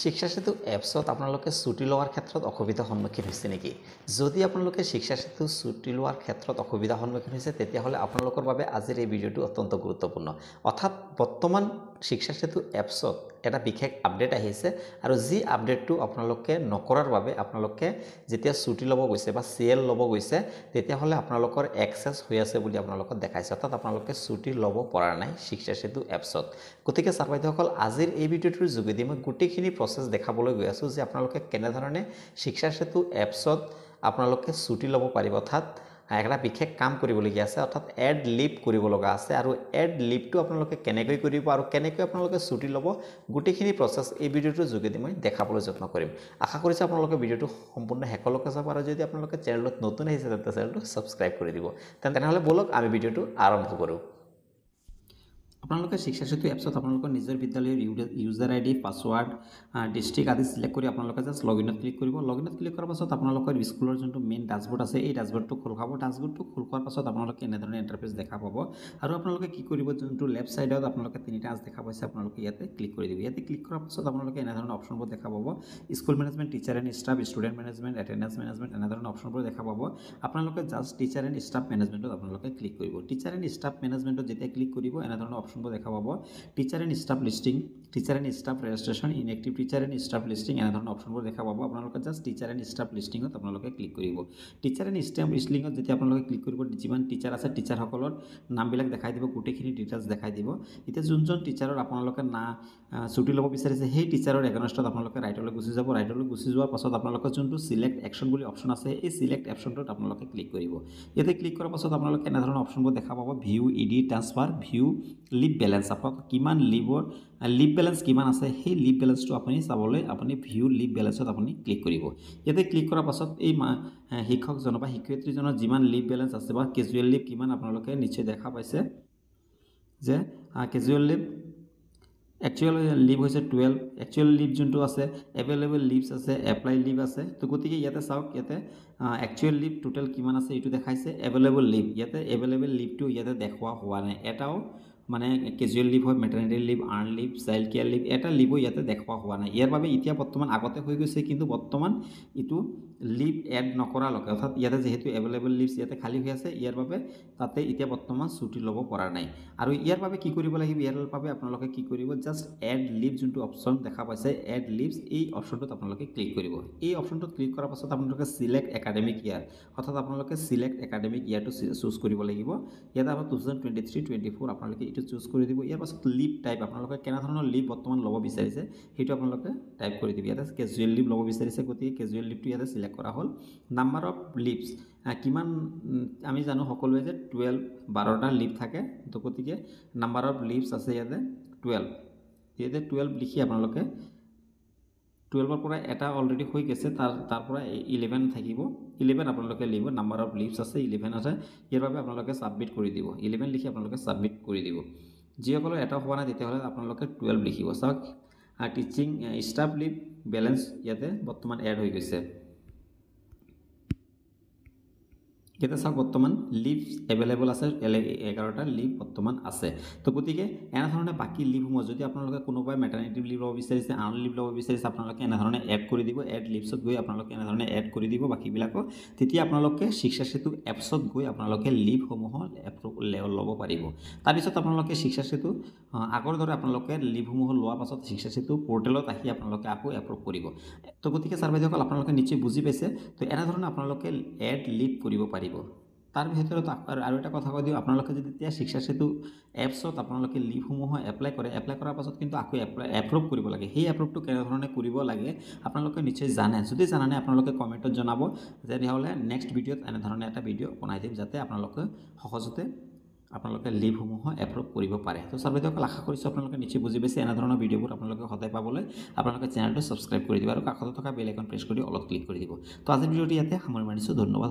শিক্ষা সেতু এপছত আপোনালোকে ছুটি লোৱাৰ ক্ষেত্ৰত অসুবিধাৰ সন্মুখীন হৈছে নেকি যদি আপোনালোকে শিক্ষা সেতু ছুটি লোৱাৰ ক্ষেত্ৰত অসুবিধাৰ সন্মুখীন হৈছে তেতিয়াহ'লে আপোনালোকৰ বাবে আজিৰ এই ভিডিঅ'টো অত্যন্ত গুৰুত্বপূৰ্ণ অৰ্থাৎ বৰ্তমান শিক্ষা সেতু এপছত এটা বিশেষ আপডেট আহিছে আৰু যি আপডেটটো আপোনালোকে নকৰাৰ বাবে আপোনালোকে যেতিয়া ছুটি ল'ব গৈছে বা চি এল ল'ব গৈছে তেতিয়াহ'লে আপোনালোকৰ এক্সেছ হৈ আছে বুলি আপোনালোকক দেখাইছে অৰ্থাৎ আপোনালোকে ছুটি ল'ব পৰা নাই শিক্ষা সেতু এপছত গতিকে ছাৰ বাইদেউসকল আজিৰ এই ভিডিঅ'টোৰ যোগেদি মই গোটেইখিনি প্ৰচেছ দেখাবলৈ গৈ আছোঁ যে আপোনালোকে কেনেধৰণে শিক্ষা সেতু এপছত আপোনালোকে ছুটি ল'ব পাৰিব অৰ্থাৎ এটা বিশেষ কাম কৰিবলগীয়া আছে অৰ্থাৎ এড লিপ কৰিব লগা আছে আৰু এড লিপটো আপোনালোকে কেনেকৈ কৰিব আৰু কেনেকৈ আপোনালোকে ছুটি ল'ব গোটেইখিনি প্ৰচেছ এই ভিডিঅ'টোৰ যোগেদি মই দেখাবলৈ যত্ন কৰিম আশা কৰিছোঁ আপোনালোকে ভিডিঅ'টো সম্পূৰ্ণ শেষলৈকে চাব আৰু যদি আপোনালোকে চেনেলত নতুন আহিছে তেন্তে চেনেলটো ছাবস্ক্ৰাইব কৰি দিব তেনেহ'লে ব'লক আমি ভিডিঅ'টো আৰম্ভ কৰোঁ আপোনালোকে শিক্ষা সেতু এপছত আপোনালোকৰ নিজৰ বিদ্যালয়ৰ user I D password district আদি চিলেক্ট কৰি আপোনালোকে জাষ্ট লগইনত ক্লিক কৰিব লগইনত ক্লিক কৰাৰ পাছত আপোনালোকৰ স্কুলৰ যোনটো মেইন ডাছবৰ্ড আছে এই ডাছবৰ্ডটো খোল খাব ডাছবৰ্ডটো খোল খোৱাৰ পাছত আপোনালোকে এনেধৰণে এণ্টাৰপ্ৰেজ দেখা পাব আৰু আপোনালোকে কি কৰিব যোনটো লেফ্ট ছাইডত আপোনালোকে তিনিটা আঁচ দেখা পাইছে আপোনালোকে ইয়াতে ক্লিক কৰি দিব ইয়াতে ক্লিক কৰাৰ পাছত আপোনালোকে এনেধৰণৰ অপশ্যনবোৰ দেখা পাব school management teacher and staff student management attendance management এনেধৰণৰ অপশ্যনবোৰ দেখা পাব আপোনালোকে জাষ্ট টিচাৰ এণ্ড ষ্টাফ মেনেজমেণ্টত আপোনালোকে ক্লিক কৰিব টিচাৰ এণ্ড ষ্টাফ মেনেজমেণ্টত যেতিয়া ক্লিক কৰিব এনেধৰণৰ অপশনটো দেখা পাব teacher and staff listing teacher and staff registration inactive teacher and staff listing এনেধৰণৰ অপশ্যনবোৰ দেখা পাব আপোনালোকে জাষ্ট টিচাৰ এণ্ড ষ্টাফ লিষ্টিঙত আপোনালোকে ক্লিক কৰিব টিচাৰ এণ্ড ষ্টাফ লিষ্টিঙত যেতিয়া আপোনালোকে ক্লিক কৰিব যিমান টিচাৰ আছে টিচাৰসকলৰ নামবিলাক দেখাই দিব গোটেইখিনি ডিটেইলছ দেখাই দিব এতিয়া যোনজন টিচাৰৰ আপোনালোকে না ছুটি ল'ব বিচাৰিছে সেই টিচাৰৰ এগেনষ্টত আপোনালোকে ৰাইটলৈ গুচি যাব ৰাইটলৈ গুচি যোৱাৰ পাছত আপোনালোকে যোনটো চিলেক্ট একশ্যন বুলি অপশ্যন আছে সেই চিলেক্ট একশ্যনটোত আপোনালোকে ক্লিক কৰিব ইয়াতে ক্লিক কৰাৰ পাছত আপোনালোকে এনেধৰণৰ অপশ্যনবোৰ দেখা পাব view E D transfer view leave balance আপোনাক কিমান লিপৰ লিপ বেলেঞ্চ কিমান আছে সেই লিপ বেলেঞ্চটো আপুনি চাবলৈ আপুনি ভিউ লিপ বেলেঞ্চত আপুনি ক্লিক কৰিব ইয়াতে ক্লিক কৰাৰ পাছত এই শিক্ষকজনৰ বা শিক্ষয়িত্ৰীজনৰ যিমান লিপ বেলেঞ্চ আছে বা কেজুৱেল লিপ কিমান আপোনালোকে নিশ্চয় দেখা পাইছে যে কেজুৱেল লিপ একচুৱেল লিপ হৈছে টুৱেল্ভ একচুৱেল লিপ যোনটো আছে এভেইলেবল লিপছ আছে এপ্লাই লিপ আছে তো গতিকে ইয়াতে চাওক ইয়াতে একচুৱেল লিপ টোটেল কিমান আছে এইটো দেখাইছে এভেইলেবল লিপ ইয়াতে এভেইলেবল লিপটো ইয়াতে দেখুওৱা হোৱা নাই এটাও মানে কেজুৱেল লীভ হয় maternity leave earned leave child care leave এটা লিভো ইয়াতে দেখুওৱা হোৱা নাই ইয়াৰ বাবে এতিয়া বৰ্তমান আগতে হৈ গৈছে কিন্তু বৰ্তমান এইটো লিভ এড নকৰালৈকে অৰ্থাৎ ইয়াতে যিহেতু এভেইলেবল লিভছ ইয়াতে খালী হৈ আছে ইয়াৰ বাবে তাতে এতিয়া বৰ্তমান ছুটি ল'ব পৰা নাই আৰু ইয়াৰ বাবে কি কৰিব লাগিব ইয়াৰ বাবে আপোনালোকে কি কৰিব জাষ্ট এড লিভ যোনটো অপশ্যন দেখা পাইছে এড লিভছ এই অপশ্যনটোত আপোনালোকে ক্লিক কৰিব এই অপশ্যনটোত ক্লিক কৰাৰ পাছত আপোনালোকে চিলেক্ট একাডেমিক ইয়াৰ অৰ্থাৎ আপোনালোকে চিলেক্ট একাডেমিক ইয়াৰটো চুজ কৰিব লাগিব ইয়াত আপোনাৰ two thousand twenty three twenty four আপোনালোকে এইটো চুজ কৰি দিব ইয়াৰ পাছত লিপ টাইপ আপোনালোকে কেনেধৰণৰ লিপ বৰ্তমান ল'ব বিচাৰিছে সেইটো আপোনালোকে টাইপ কৰি দিব ইয়াতে কেজুৱেল লিপ ল'ব বিচাৰিছে গতিকে কেজুৱেল লিপটো ইয়াতে চিলেক্ট কৰা হ'ল নাম্বাৰ অফ লিপছ কিমান আমি জানো সকলোৱে যে টুৱেল্ভ বাৰটা লিপ থাকে তো গতিকে নাম্বাৰ অফ লিপছ আছে ইয়াতে টুৱেল্ভ ইয়াতে টুৱেল্ভ লিখি আপোনালোকে টুৱেলভৰ পৰা এটা অলৰেডি হৈ গৈছে তাৰ তাৰ পৰা ইলেভেন থাকিব ইলেভেন আপোনালোকে লিখিব নাম্বাৰ অফ লিভছ আছে ইলেভেন আছে ইয়াৰ বাবে আপোনালোকে ছাবমিট কৰি দিব ইলেভেন লিখি আপোনালোকে ছাবমিট কৰি দিব যিসকলৰ এটা হোৱা নাই তেতিয়াহ'লে আপোনালোকে টুৱেলভ লিখিব চাওক টিচিং ষ্টাফ লিভ বেলেঞ্চ ইয়াতে বৰ্তমান এড হৈ গৈছে কেতিয়া চাওক বৰ্তমান লিভ এভেইলেবল আছে এঘাৰটা লিভ বৰ্তমান আছে তো গতিকে এনেধৰণে বাকী লিভসমূহ যদি আপোনালোকে কোনোবাই মেটাৰনিটি লিভ ল'ব বিচাৰিছে আন লিভ ল'ব বিচাৰিছে আপোনালোকে এনেধৰণে এড কৰি দিব এড লিভছত গৈ আপোনালোকে এনেধৰণে এড কৰি দিব বাকীবিলাকক তেতিয়া আপোনালোকে শিক্ষা সেতু এপছত গৈ আপোনালোকে লিভসমূহৰ ল'ব পাৰিব তাৰপিছত আপোনালোকে শিক্ষা সেতু আগৰ দৰে আপোনালোকে লিভসমূহ লোৱাৰ পাছত শিক্ষা সেতু পৰ্টেলত আহি আপোনালোকে আকৌ এপ্ৰুভ কৰিব তো গতিকে ছাৰ বাইদেউসকল আপোনালোকে নিশ্চয় বুজি পাইছে তো এনেধৰণে আপোনালোকে এড লিভ কৰিব পাৰিব পাৰিব তাৰ ভিতৰত আৰু এটা কথা কৈ দিওঁ আপোনালোকে যদি এতিয়া শিক্ষা সেতু এপছত আপোনালোকে লিভসমূহ এপ্লাই কৰে এপ্লাই কৰাৰ পাছত কিন্তু আকৌ এপ্লাই এপ্ৰুভ কৰিব লাগে সেই এপ্ৰুভটো কেনেধৰণে কৰিব লাগে আপোনালোকে নিশ্চয় জানে যদি জানা নাই আপোনালোকে কমেণ্টত জনাব তেতিয়াহ'লে নেক্সট ভিডিঅ'ত এনেধৰণে এটা ভিডিঅ' বনাই দিম যাতে আপোনালোকে সহজতে আপোনালোকে লিভসমূহ এপ্ৰুভ কৰিব পাৰে ত' সৰ্বেদসকল আশা কৰিছোঁ আপোনালোকে নিশ্চয় বুজি পাইছে এনেধৰণৰ ভিডিঅ'বোৰ আপোনালোকে সদায় পাবলৈ আপোনালোকে চেনেলটো ছাবস্ক্ৰাইব কৰি দিব আৰু কাষতে থকা বেল প্ৰেছ কৰি অলপ ক্লিক কৰি দিব তো আজিৰ ভিডিঅ'টো ইয়াতে সামৰি মাৰিছোঁ ধন্যবাদ